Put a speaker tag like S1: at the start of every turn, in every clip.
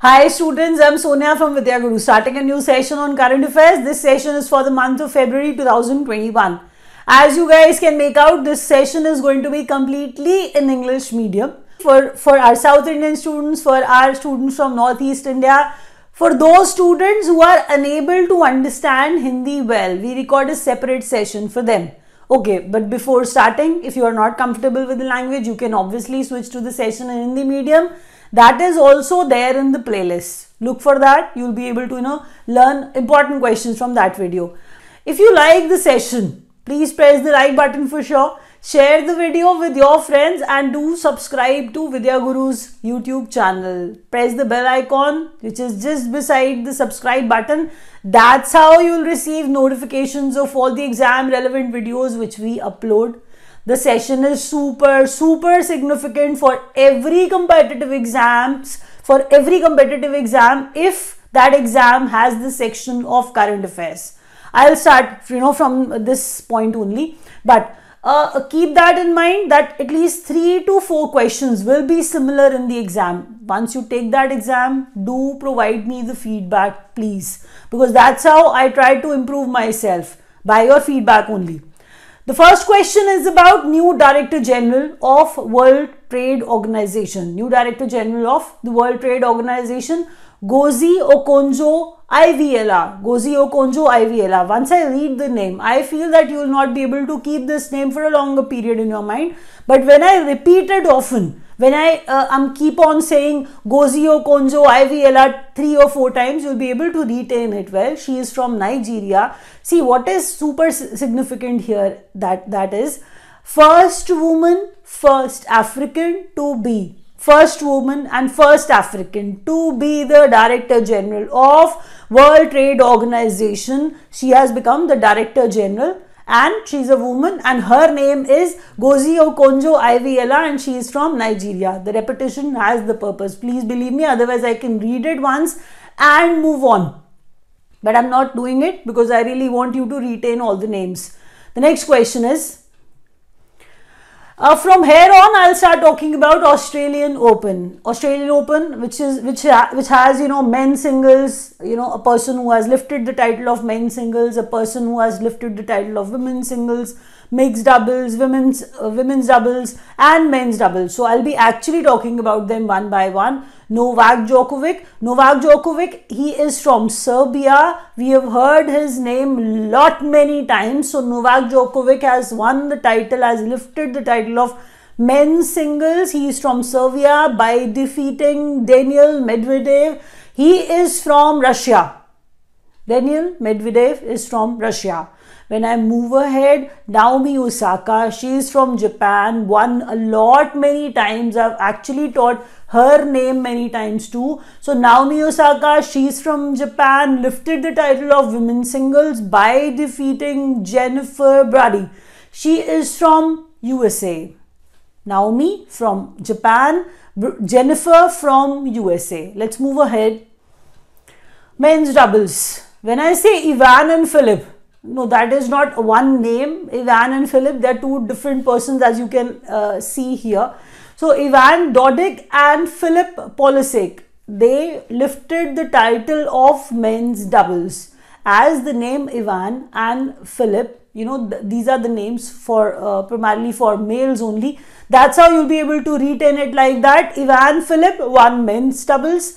S1: Hi students, I'm Sonia from Vidya Guru. Starting a new session on current affairs. This session is for the month of February 2021. As you guys can make out, this session is going to be completely in English medium. For, for our South Indian students, for our students from Northeast India, for those students who are unable to understand Hindi well, we record a separate session for them. Okay, but before starting, if you are not comfortable with the language, you can obviously switch to the session in Hindi medium that is also there in the playlist look for that you'll be able to you know learn important questions from that video if you like the session please press the like button for sure share the video with your friends and do subscribe to Vidya Guru's YouTube channel. Press the bell icon which is just beside the subscribe button. That's how you'll receive notifications of all the exam relevant videos which we upload the session is super, super significant for every competitive exams, for every competitive exam if that exam has the section of current affairs. I'll start, you know, from this point only. But uh, keep that in mind that at least three to four questions will be similar in the exam. Once you take that exam, do provide me the feedback, please. Because that's how I try to improve myself by your feedback only. The first question is about new Director General of World Trade Organization. New Director General of the World Trade Organization Gozi Okonjo Iviela. Gozi Okonjo Iviela. Once I read the name, I feel that you will not be able to keep this name for a longer period in your mind. But when I repeat it often, when I uh, um, keep on saying Gozi Okonjo Iviela three or four times, you'll be able to retain it well. She is from Nigeria. See, what is super significant here that that is first woman, first African to be first woman and first African to be the Director General of World Trade Organization. She has become the Director General and she's a woman and her name is Gozi Okonjo Iviela and she is from Nigeria. The repetition has the purpose. Please believe me otherwise I can read it once and move on. But I'm not doing it because I really want you to retain all the names. The next question is uh, from here on, I'll start talking about Australian Open. Australian Open, which is which ha which has you know men singles, you know a person who has lifted the title of men singles, a person who has lifted the title of women singles, mixed doubles, women's uh, women's doubles and men's doubles. So I'll be actually talking about them one by one. Novak Djokovic. Novak Djokovic, he is from Serbia. We have heard his name lot many times. So Novak Djokovic has won the title, has lifted the title of men's singles. He is from Serbia by defeating Daniel Medvedev. He is from Russia. Daniel Medvedev is from Russia. When I move ahead, Naomi Osaka, she's from Japan, won a lot many times. I've actually taught her name many times too. So Naomi Osaka, she's from Japan, lifted the title of women's singles by defeating Jennifer Brady. She is from USA. Naomi from Japan, Jennifer from USA. Let's move ahead. Men's doubles. When I say Ivan and Philip, no that is not one name Ivan and Philip they're two different persons as you can uh, see here so Ivan Dodig and Philip Polisic they lifted the title of men's doubles as the name Ivan and Philip you know th these are the names for uh, primarily for males only that's how you'll be able to retain it like that Ivan Philip one men's doubles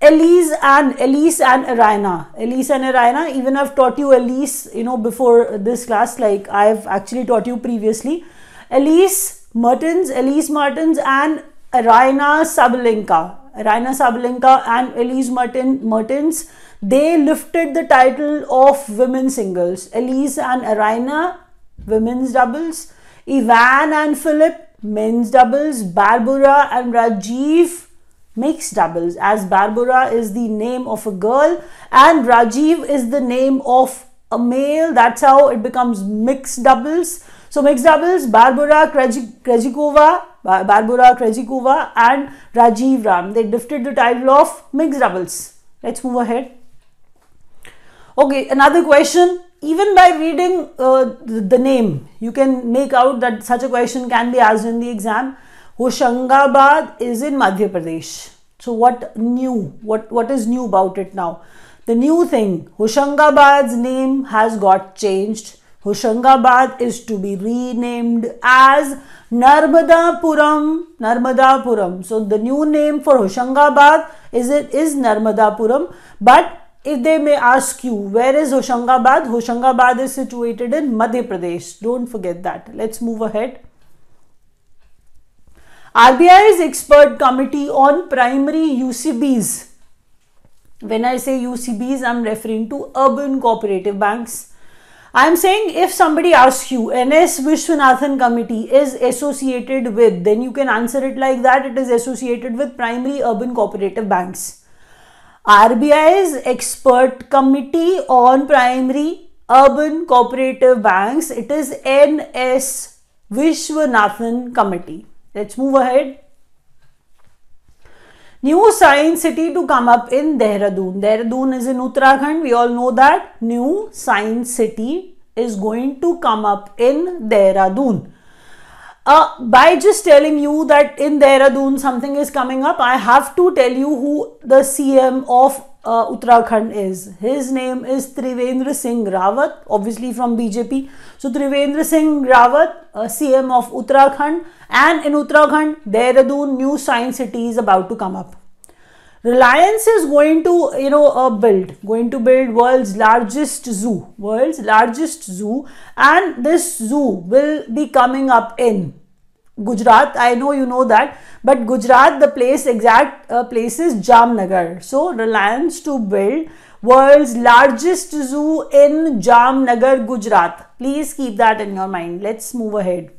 S1: Elise and Elise and Irina. Elise and Irina, even I've taught you Elise, you know, before this class, like I've actually taught you previously. Elise Mertens, Elise Mertens and Irina Sabalenka. Irina Sabalenka and Elise Merten, Mertens, they lifted the title of women singles. Elise and Irina, women's doubles. Ivan and Philip, men's doubles. Barbara and Rajiv, mixed doubles as Barbara is the name of a girl and Rajiv is the name of a male. That's how it becomes mixed doubles. So mixed doubles, Barbara Krejcikova, Barbara Krejcikova and Rajiv Ram. They lifted the title of mixed doubles. Let's move ahead. Okay, another question. Even by reading uh, the name, you can make out that such a question can be asked in the exam. Hoshangabad is in Madhya Pradesh. So what new? What what is new about it now? The new thing, Hoshangabad's name has got changed. Hoshangabad is to be renamed as Narmadapuram. Narmadapuram. So the new name for Hoshangabad is it is Narmadapuram. But if they may ask you where is Hoshangabad, Hoshangabad is situated in Madhya Pradesh. Don't forget that. Let's move ahead. RBI's expert committee on primary UCBs. When I say UCBs, I'm referring to urban cooperative banks. I'm saying if somebody asks you NS Vishwanathan committee is associated with, then you can answer it like that. It is associated with primary urban cooperative banks. RBI's expert committee on primary urban cooperative banks. It is NS Vishwanathan committee. Let's move ahead. New science city to come up in Dehradun. Dehradun is in Uttarakhand. We all know that. New science city is going to come up in Dehradun. Uh, by just telling you that in Dehradun something is coming up, I have to tell you who the CM of uh, Uttarakhand is. His name is Trivendra Singh Rawat, obviously from BJP. So Trivendra Singh Rawat, uh, CM of Uttarakhand, and in Uttarakhand, Dehradun new science city is about to come up. Reliance is going to, you know, uh, build, going to build world's largest zoo, world's largest zoo, and this zoo will be coming up in Gujarat, I know you know that, but Gujarat, the place, exact uh, place is Jamnagar. So, Reliance to build world's largest zoo in Jamnagar, Gujarat. Please keep that in your mind. Let's move ahead.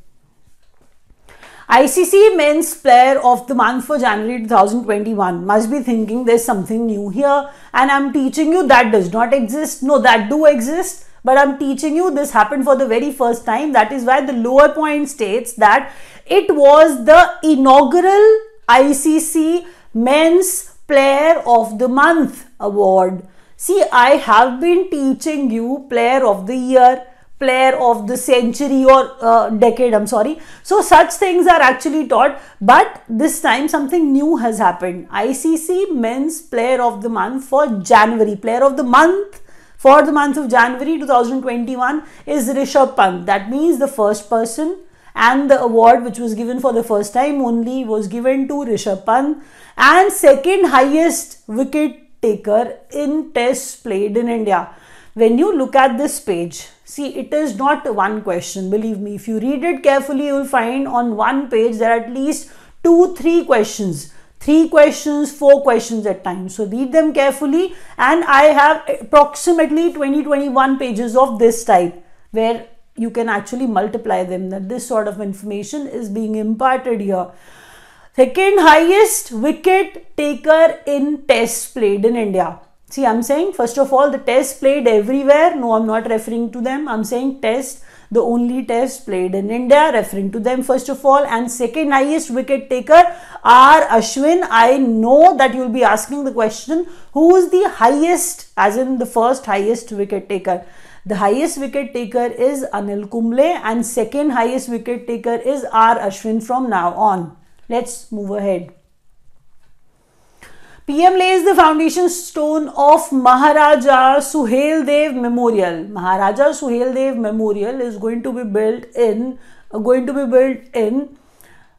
S1: ICC Men's Player of the Month for January 2021 must be thinking there's something new here and I'm teaching you that does not exist. No, that do exist but I'm teaching you this happened for the very first time. That is why the lower point states that it was the inaugural ICC Men's Player of the Month award. See, I have been teaching you Player of the Year player of the century or uh, decade i'm sorry so such things are actually taught but this time something new has happened icc men's player of the month for january player of the month for the month of January 2021 is Rishabh Pant. That means the first person and the award which was given for the first time only was given to Rishabh Pant and second highest wicket taker in tests played in India. When you look at this page, see it is not one question. Believe me, if you read it carefully, you will find on one page there are at least two, three questions three questions, four questions at times. So read them carefully and I have approximately 20, 21 pages of this type where you can actually multiply them that this sort of information is being imparted here. Second highest wicket taker in tests played in India. See, I'm saying first of all, the tests played everywhere. No, I'm not referring to them. I'm saying test the only test played in India, referring to them first of all. And second highest wicket taker are Ashwin. I know that you'll be asking the question, who is the highest, as in the first highest wicket taker? The highest wicket taker is Anil Kumble and second highest wicket taker is R. Ashwin from now on. Let's move ahead. PM lays the foundation stone of Maharaja Dev Memorial. Maharaja Dev Memorial is going to be built in uh, going to be built in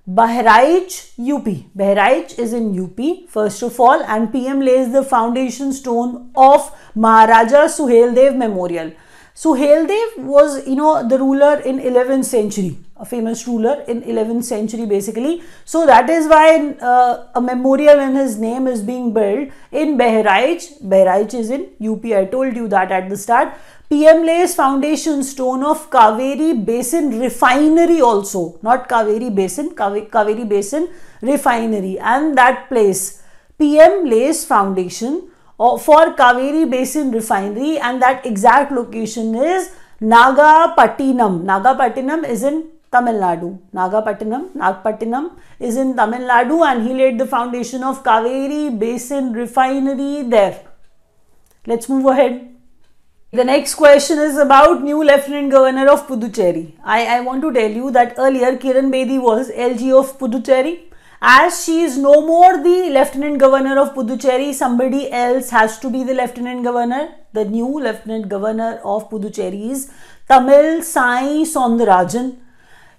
S1: Bahraich, UP. Bahraich is in UP first of all and PM lays the foundation stone of Maharaja Dev Memorial. So Heldev was, you know, the ruler in 11th century, a famous ruler in 11th century basically. So that is why uh, a memorial in his name is being built in Behraich. Behraich is in UP. I told you that at the start. PM lays foundation stone of Kaveri Basin refinery also, not Kaveri Basin, Kaveri Basin refinery and that place. PM lays foundation Oh, for Kaveri Basin Refinery and that exact location is Nagapattinam. Nagapattinam is in Tamil Nadu. Nagapattinam, Nagpattinam is in Tamil Nadu and he laid the foundation of Kaveri Basin Refinery there. Let's move ahead. The next question is about new Lieutenant Governor of Puducherry. I, I want to tell you that earlier Kiran Bedi was LG of Puducherry as she is no more the lieutenant governor of Puducherry, somebody else has to be the lieutenant governor. The new lieutenant governor of Puducherry is Tamil Sai Sondarajan.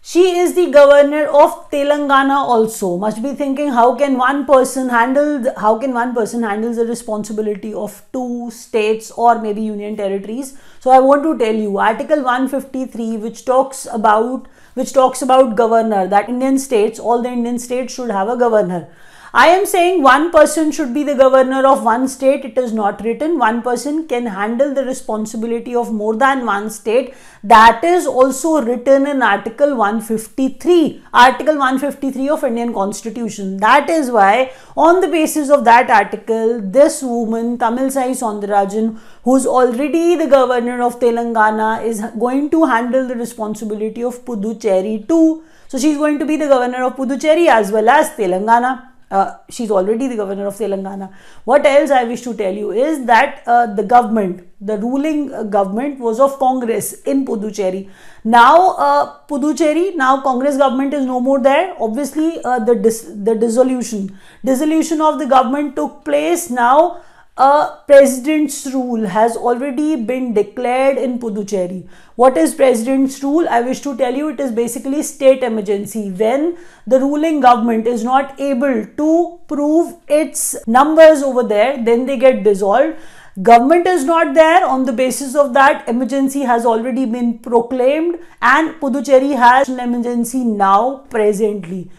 S1: She is the governor of Telangana also. Must be thinking how can one person handle how can one person handles the responsibility of two states or maybe union territories. So I want to tell you Article 153 which talks about which talks about governor that Indian states, all the Indian states should have a governor. I am saying one person should be the governor of one state. It is not written. One person can handle the responsibility of more than one state. That is also written in Article 153, Article 153 of Indian Constitution. That is why on the basis of that article, this woman, Tamil Sai Sondarajan, who is already the governor of Telangana, is going to handle the responsibility of Puducherry too. So she is going to be the governor of Puducherry as well as Telangana. Uh, she's already the governor of Telangana. What else I wish to tell you is that uh, the government, the ruling uh, government was of Congress in Puducherry. Now, uh, Puducherry, now Congress government is no more there. Obviously, uh, the, dis the dissolution. Dissolution of the government took place now a president's rule has already been declared in Puducherry. What is president's rule? I wish to tell you it is basically state emergency when the ruling government is not able to prove its numbers over there, then they get dissolved. Government is not there on the basis of that emergency has already been proclaimed and Puducherry has an emergency now presently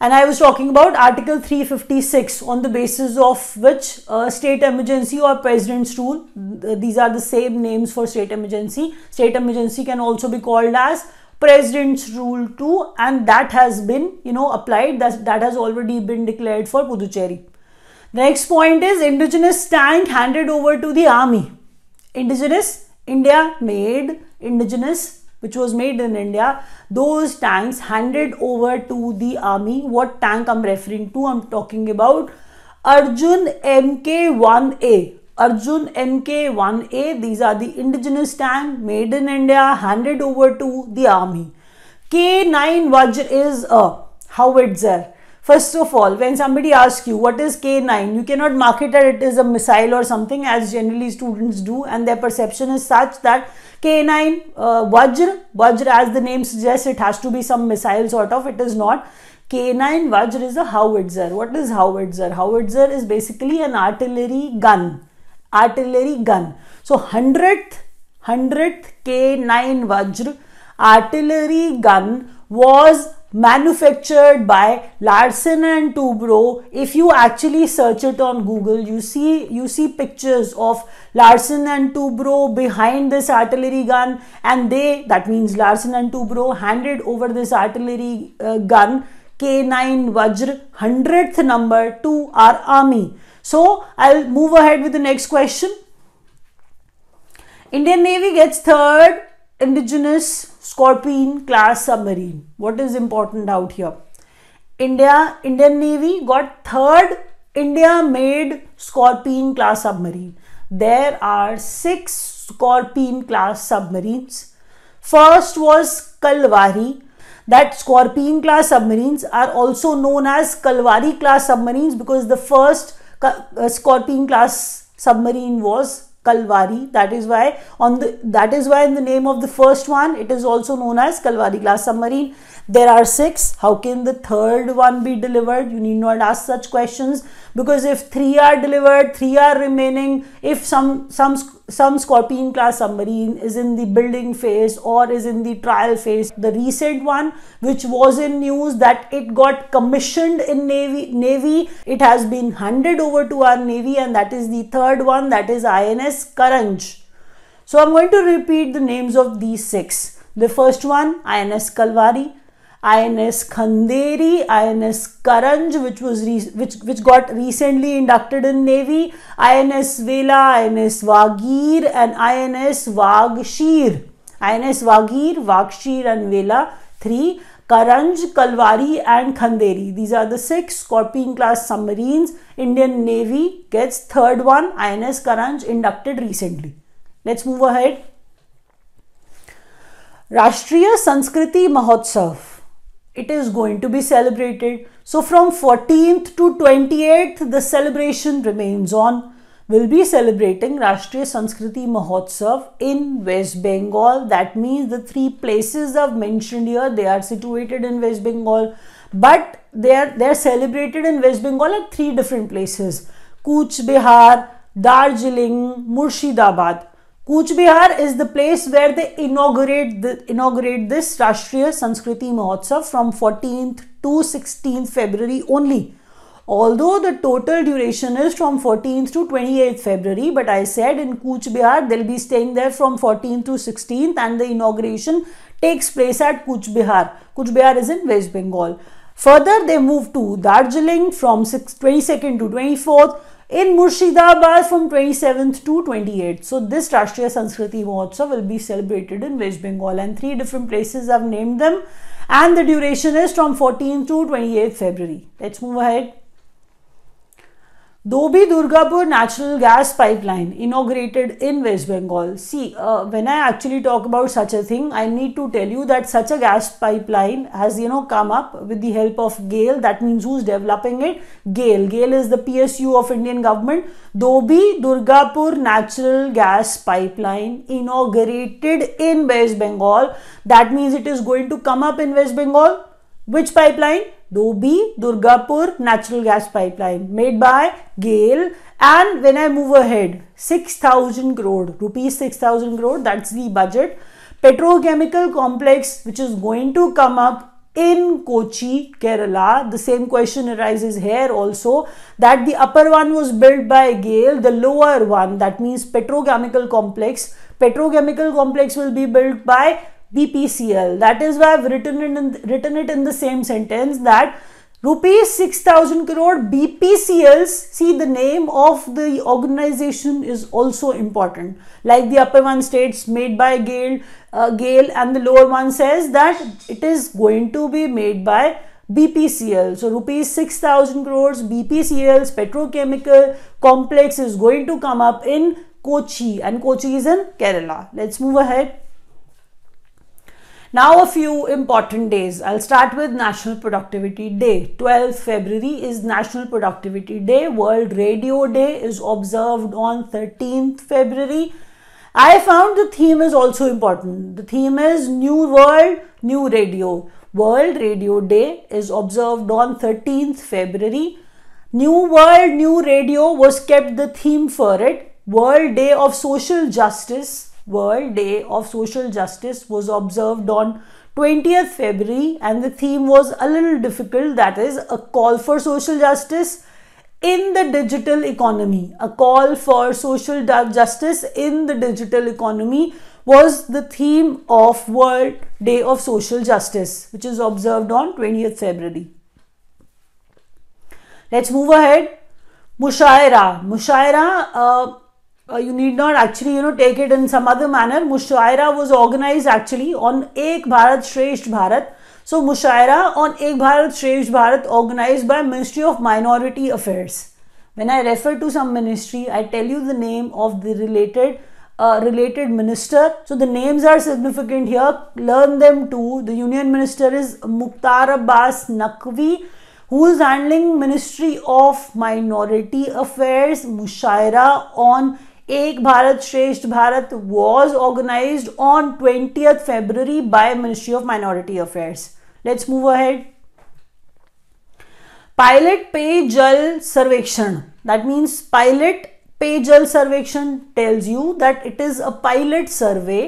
S1: and I was talking about Article 356 on the basis of which uh, state emergency or president's rule, th these are the same names for state emergency. State emergency can also be called as president's rule too and that has been you know applied that, that has already been declared for Puducherry. The next point is indigenous tank handed over to the army. Indigenous, India made indigenous which was made in India, those tanks handed over to the army. What tank I'm referring to? I'm talking about Arjun MK1A. Arjun MK1A, these are the indigenous tank made in India, handed over to the army. K9 Vajra is a uh, howitzer. First of all, when somebody asks you what is K9, you cannot mark it that it is a missile or something as generally students do and their perception is such that K9 uh, Vajra, Vajra as the name suggests it has to be some missile sort of, it is not. K9 Vajra is a howitzer. What is howitzer? Howitzer is basically an artillery gun. Artillery gun. So 100th, 100th K9 Vajra artillery gun was manufactured by Larsen and Toubro. If you actually search it on Google, you see you see pictures of Larsen and Toubro behind this artillery gun, and they that means Larsen and Toubro handed over this artillery uh, gun K9 Vajra 100th number to our army. So I'll move ahead with the next question. Indian Navy gets third indigenous Scorpion class submarine. What is important out here? India, Indian Navy got third India made Scorpion class submarine. There are six Scorpion class submarines. First was Kalvari. That Scorpion class submarines are also known as Kalvari class submarines because the first uh, Scorpion class submarine was Kalvari. That is why on the that is why in the name of the first one it is also known as Kalvari glass submarine. There are six. How can the third one be delivered? You need not ask such questions because if three are delivered, three are remaining. If some some some scorpion class submarine is in the building phase or is in the trial phase the recent one which was in news that it got commissioned in navy navy it has been handed over to our navy and that is the third one that is ins karanj so i'm going to repeat the names of these six the first one ins kalvari INS Khanderi, INS Karanj, which was which which got recently inducted in Navy, INS Vela, INS Wagir, and INS Vagshir. INS Wagir, Vagshir, and Vela three. Karanj, Kalwari, and Khanderi. These are the six Scorpion class submarines. Indian Navy gets third one. INS Karanj inducted recently. Let's move ahead. राष्ट्रीय संस्कृति महोत्सव it is going to be celebrated. So from 14th to 28th, the celebration remains on. We'll be celebrating Rashtriya Sanskriti Mahotsav in West Bengal. That means the three places I've mentioned here, they are situated in West Bengal, but they are, they are celebrated in West Bengal at three different places. Kuch Bihar, Darjeeling, Murshidabad. Kuchbihar is the place where they inaugurate, the, inaugurate this Rashtriya Sanskriti Mahotsav from 14th to 16th February only. Although the total duration is from 14th to 28th February, but I said in Kuchbihar, they'll be staying there from 14th to 16th and the inauguration takes place at Kuchbihar. Kuchbihar is in West Bengal. Further, they move to Darjeeling from 6, 22nd to 24th, in Murshidabad from 27th to 28th. So this Rashtriya Sanskriti Mahotsav will be celebrated in West Bengal and three different places I've named them and the duration is from 14th to 28th February. Let's move ahead. Dobi Durgapur Natural Gas Pipeline inaugurated in West Bengal. See, uh, when I actually talk about such a thing, I need to tell you that such a gas pipeline has, you know, come up with the help of GAIL. That means who's developing it? GAIL. GAIL is the PSU of Indian government. Dobi Durgapur Natural Gas Pipeline inaugurated in West Bengal. That means it is going to come up in West Bengal. Which pipeline? Dobi Durgapur natural gas pipeline made by GAIL. And when I move ahead, 6000 crore, rupees 6000 crore, that's the budget. Petrochemical complex, which is going to come up in Kochi, Kerala. The same question arises here also that the upper one was built by GAIL, the lower one, that means petrochemical complex. Petrochemical complex will be built by BPCL. That is why I've written it in, written it in the same sentence that rupees 6000 crore BPCLs, see the name of the organization is also important. Like the upper one states made by Gale, uh, Gale and the lower one says that it is going to be made by BPCL. So rupees 6000 crores BPCLs petrochemical complex is going to come up in Kochi and Kochi is in Kerala. Let's move ahead. Now a few important days. I'll start with National Productivity Day. 12 February is National Productivity Day. World Radio Day is observed on 13th February. I found the theme is also important. The theme is New World, New Radio. World Radio Day is observed on 13th February. New World, New Radio was kept the theme for it. World Day of Social Justice World Day of Social Justice was observed on 20th February and the theme was a little difficult that is a call for social justice in the digital economy. A call for social justice in the digital economy was the theme of World Day of Social Justice which is observed on 20th February. Let's move ahead. Mushaira. Mushaira uh, uh, you need not actually you know take it in some other manner mushaira was organized actually on ek bharat Shreshth bharat so mushaira on ek bharat Shreshth bharat organized by ministry of minority affairs when i refer to some ministry i tell you the name of the related uh, related minister so the names are significant here learn them too the union minister is muktar abbas naqvi who is handling ministry of minority affairs mushaira on Ek Bharat Shreshtha Bharat was organise on twenty February by ministry of minority affairs let's move ahead pilot Pey Jal Sarvekshan that means pilot Pey Jal Sarvekshan tells you that it is a pilot survey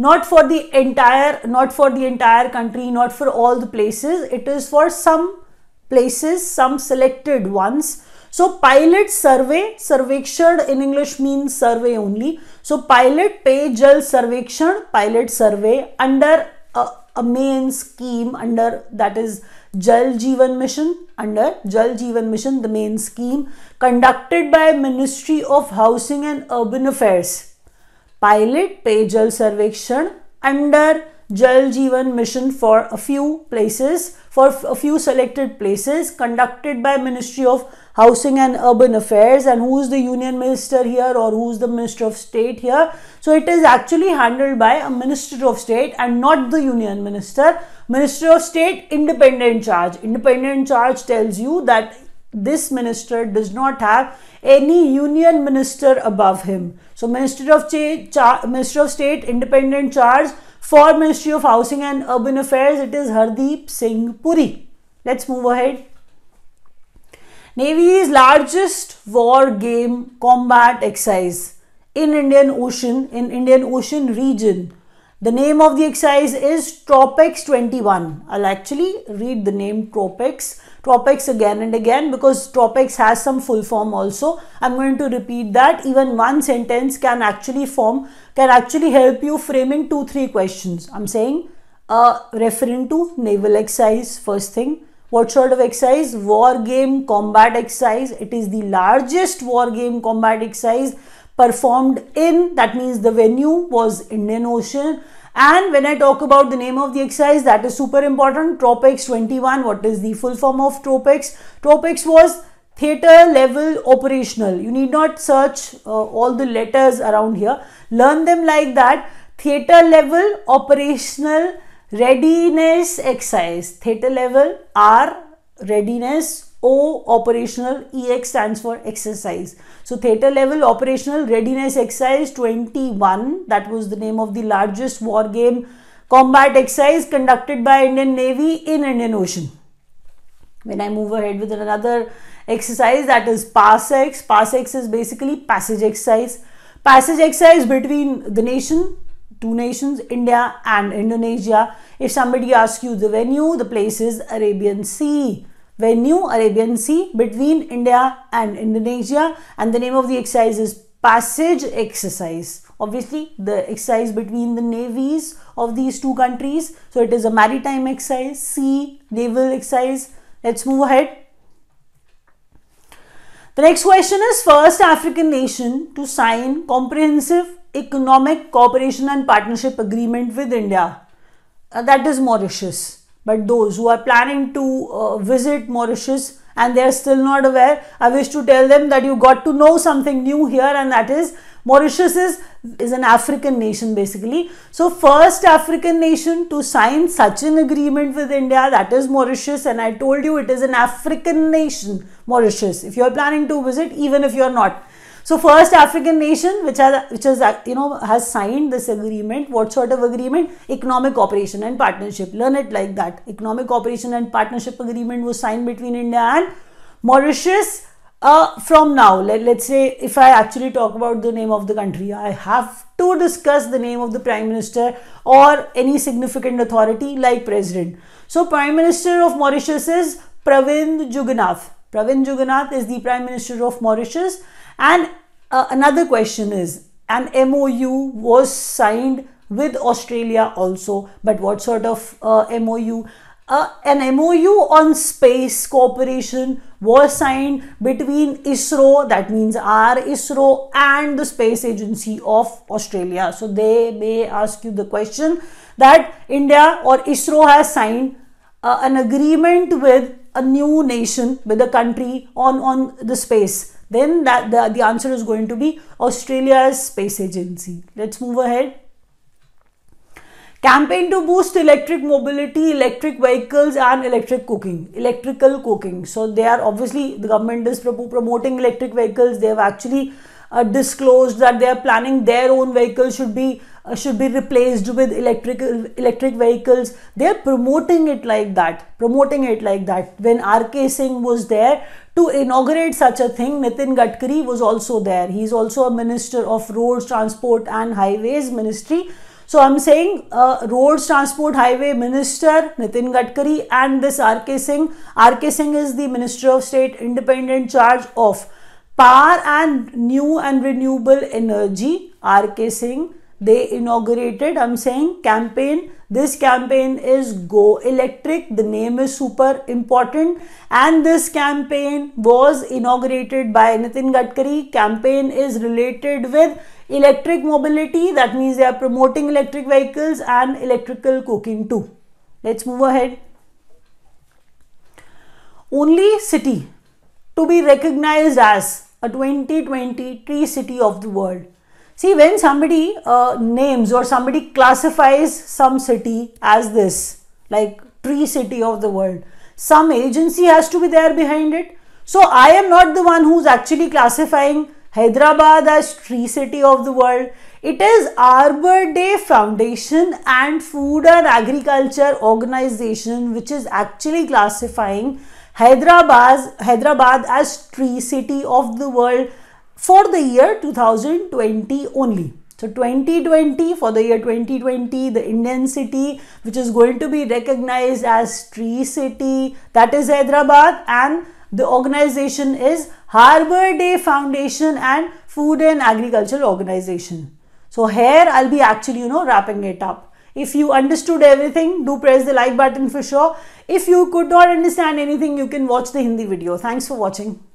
S1: not for the entire not for the entire country not for all the places it is for some places some selected ones So pilot survey, survekshad in English means survey only. So pilot pay jal survekshad, pilot survey under a, a main scheme under that is Jal Jeevan Mission under Jal Jeevan Mission, the main scheme conducted by Ministry of Housing and Urban Affairs. Pilot pay Jal Sarvekshan under Jal Jeevan Mission for a few places, for a few selected places conducted by Ministry of housing and urban affairs and who is the union minister here or who is the minister of state here so it is actually handled by a minister of state and not the union minister minister of state independent charge independent charge tells you that this minister does not have any union minister above him so minister of minister of state independent charge for ministry of housing and urban affairs it is hardeep singh puri let's move ahead Navy's largest war game combat exercise in Indian Ocean, in Indian Ocean region. The name of the exercise is Tropex 21. I'll actually read the name Tropex. Tropex again and again because Tropex has some full form also. I'm going to repeat that even one sentence can actually form, can actually help you framing two, three questions. I'm saying uh, referring to naval exercise, first thing. What sort of exercise? War game combat exercise. It is the largest war game combat exercise performed in, that means the venue was Indian Ocean. And when I talk about the name of the exercise, that is super important. Tropex 21, what is the full form of Tropex? Tropex was theater level operational. You need not search uh, all the letters around here. Learn them like that. Theater level operational Readiness exercise, theta level, R, readiness, O, operational, EX stands for exercise. So theta level operational readiness exercise 21, that was the name of the largest war game combat exercise conducted by Indian Navy in Indian Ocean. When I move ahead with another exercise that is PASSEX, PASSEX is basically passage exercise. Passage exercise between the nation two nations, India and Indonesia. If somebody asks you the venue, the place is Arabian Sea. Venue, Arabian Sea between India and Indonesia. And the name of the exercise is passage exercise. Obviously, the exercise between the navies of these two countries. So it is a maritime exercise, sea, naval exercise. Let's move ahead. The next question is first African nation to sign comprehensive economic cooperation and partnership agreement with India. Uh, that is Mauritius. But those who are planning to uh, visit Mauritius and they are still not aware, I wish to tell them that you got to know something new here, and that is Mauritius is, is an African nation basically. So, first African nation to sign such an agreement with India, that is Mauritius, and I told you it is an African nation, Mauritius, if you are planning to visit, even if you are not so first African nation which has which has you know has signed this agreement. What sort of agreement? Economic cooperation and partnership. Learn it like that. Economic cooperation and partnership agreement was signed between India and Mauritius. Uh, from now, let, let's say if I actually talk about the name of the country, I have to discuss the name of the Prime Minister or any significant authority like President. So, Prime Minister of Mauritius is Pravind Jugnauth. Pravind Jugnauth is the Prime Minister of Mauritius and uh, another question is an MOU was signed with Australia also, but what sort of uh, MOU? Uh, an MOU on space cooperation was signed between ISRO, that means our ISRO, and the Space Agency of Australia. So they may ask you the question that India or ISRO has signed uh, an agreement with a new nation, with a country on, on the space then that the, the answer is going to be Australia's space agency. Let's move ahead. Campaign to boost electric mobility, electric vehicles and electric cooking, electrical cooking. So they are obviously the government is promoting electric vehicles. They have actually uh, disclosed that they are planning their own vehicles should be uh, should be replaced with electric electric vehicles they are promoting it like that promoting it like that when rk singh was there to inaugurate such a thing, Nitin Gadkari was also there. He is also a minister of roads, transport and highways ministry. So I'm saying uh, roads, transport, highway minister Nitin Gadkari and this R.K. Singh. R.K. Singh is the minister of state independent charge of power and new and renewable energy. R.K. Singh, they inaugurated, I'm saying campaign this campaign is Go Electric. The name is super important. And this campaign was inaugurated by Nitin Gadkari. Campaign is related with electric mobility. That means they are promoting electric vehicles and electrical cooking too. Let's move ahead. Only city to be recognized as a 2023 city of the world. See, when somebody uh, names or somebody classifies some city as this, like tree city of the world, some agency has to be there behind it. So, I am not the one who's actually classifying Hyderabad as tree city of the world. It is Arbor Day Foundation and Food and Agriculture Organization which is actually classifying Hyderabad, Hyderabad as tree city of the world for the year 2020 only. So 2020, for the year 2020, the Indian city, which is going to be recognized as Tree City, that is Hyderabad, and the organization is Harbour Day Foundation and Food and Agriculture Organization. So here I'll be actually, you know, wrapping it up. If you understood everything, do press the like button for sure. If you could not understand anything, you can watch the Hindi video. Thanks for watching.